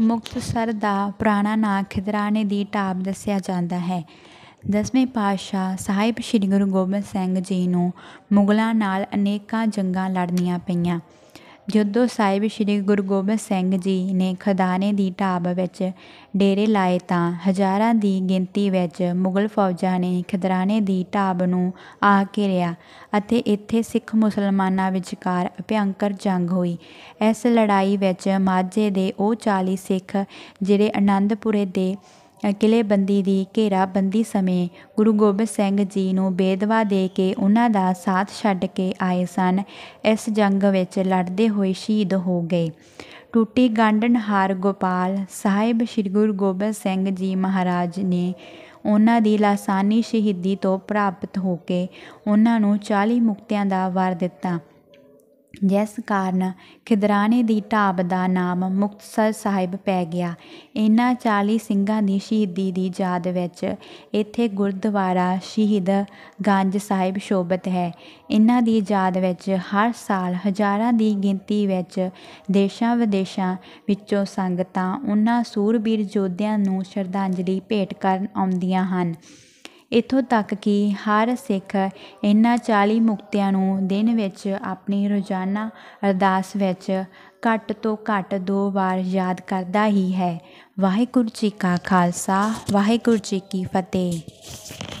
ਮੁਕਤਸਰ ਦਾ ਪੁਰਾਣਾ ਨਾਂ ਖਿਦਰਾਣੇ ਦੀ ਟਾਪ ਦੱਸਿਆ ਜਾਂਦਾ ਹੈ ਦਸਵੇਂ ਪਾਤਸ਼ਾਹ ਸਾਹਿਬ ਸ੍ਰੀ ਗੁਰੂ ਗੋਬਿੰਦ ਸਿੰਘ ਜੀ ਨੂੰ ਮੁਗਲਾਂ ਨਾਲ ਅਨੇਕਾਂ ਜੰਗਾਂ ਲੜਨੀਆਂ ਪਈਆਂ ਜਦੋਂ ਸਾਹਿਬ ਸ਼੍ਰੀ ਗੁਰੂ ਗੋਬਿੰਦ ਸਿੰਘ ਜੀ ਨੇ ਖਦਾਨੇ ਦੀ ਢਾਬ ਵਿੱਚ ਡੇਰੇ ਲਾਏ ਤਾਂ ਹਜ਼ਾਰਾਂ ਦੀ ਗਿਣਤੀ ਵਿੱਚ ਮੁਗਲ ਫੌਜਾਂ ਨੇ ਖਦਰਾਨੇ ਦੀ ਢਾਬ ਨੂੰ ਆ ਘੇਰਿਆ ਅਤੇ ਇੱਥੇ ਸਿੱਖ ਮੁਸਲਮਾਨਾਂ ਵਿਚਕਾਰ ਭਿਆੰਕਰ ਜੰਗ ਹੋਈ ਇਸ ਲੜਾਈ ਵਿੱਚ ਮਾਝੇ ਦੇ ਉਹ 40 ਸਿੱਖ ਜਿਹੜੇ ਆਨੰਦਪੁਰੇ ਦੇ ਬੰਦੀ ਦੀ ਘੇਰਾ ਬੰਦੀ ਸਮੇਂ ਗੁਰੂ ਗੋਬਿੰਦ ਸਿੰਘ ਜੀ ਨੂੰ ਬੇਦਵਾ ਦੇ ਕੇ ਉਹਨਾਂ ਦਾ ਸਾਥ ਛੱਡ ਕੇ ਆਏ ਸਨ ਇਸ ਜੰਗ ਵਿੱਚ ਲੜਦੇ ਹੋਏ ਸ਼ਹੀਦ ਹੋ ਗਏ ਟੁੱਟੀ ਗੰਡਨ ਹਾਰ ਗੋਪਾਲ ਸਾਹਿਬ ਸ੍ਰੀ ਗੁਰੂ ਗੋਬਿੰਦ ਸਿੰਘ ਜੀ ਮਹਾਰਾਜ ਨੇ ਉਹਨਾਂ ਦੀ ਲਾਸਾਨੀ ਸ਼ਹੀਦੀ ਤੋਂ ਪ੍ਰਾਪਤ ਹੋ ਕੇ ਉਹਨਾਂ ਨੂੰ 40 ਮੁਕਤਿਆਂ ਦਾ ਵਰ ਦਿੱਤਾ ਜਿਸ ਕਾਰਨ ਖਿਦਰਾਣੇ ਦੀ ਢਾਬ ਦਾ ਨਾਮ ਮੁਕਤਸਰ ਸਾਹਿਬ ਪੈ ਗਿਆ ਇਹਨਾਂ 40 ਸਿੰਘਾਂ ਦੀ ਸ਼ਹੀਦੀ ਦੀ ਯਾਦ ਵਿੱਚ ਇੱਥੇ ਗੁਰਦੁਆਰਾ ਸ਼ਹੀਦ ਗੰਜ ਸਾਹਿਬ ਸ਼ੋਭਤ ਹੈ ਇਹਨਾਂ ਦੀ ਯਾਦ ਵਿੱਚ ਹਰ ਸਾਲ ਹਜ਼ਾਰਾਂ ਦੀ ਗਿਣਤੀ ਵਿੱਚ ਦੇਸ਼ਾਂ ਵਿਦੇਸ਼ਾਂ ਵਿੱਚੋਂ ਸੰਗਤਾਂ ਉਹਨਾਂ ਸੂਰਬੀਰ ਯੋਧਿਆਂ ਨੂੰ ਸ਼ਰਧਾਂਜਲੀ ਭੇਟ ਕਰਨ ਆਉਂਦੀਆਂ ਹਨ ਇਥੋਂ ਤੱਕ ਕਿ ਹਰ ਸਿੱਖ ਇਹਨਾਂ 40 ਮੁਕਤਿਆਂ ਨੂੰ ਦਿਨ ਵਿੱਚ ਆਪਣੀ ਰੋਜ਼ਾਨਾ ਅਰਦਾਸ ਵਿੱਚ ਘੱਟ ਤੋਂ ਘੱਟ ਦੋ ਵਾਰ ਯਾਦ ਕਰਦਾ ਹੀ ਹੈ ਵਾਹਿਗੁਰੂ ਜੀ ਕਾ ਖਾਲਸਾ ਵਾਹਿਗੁਰੂ ਜੀ ਕੀ ਫਤਿਹ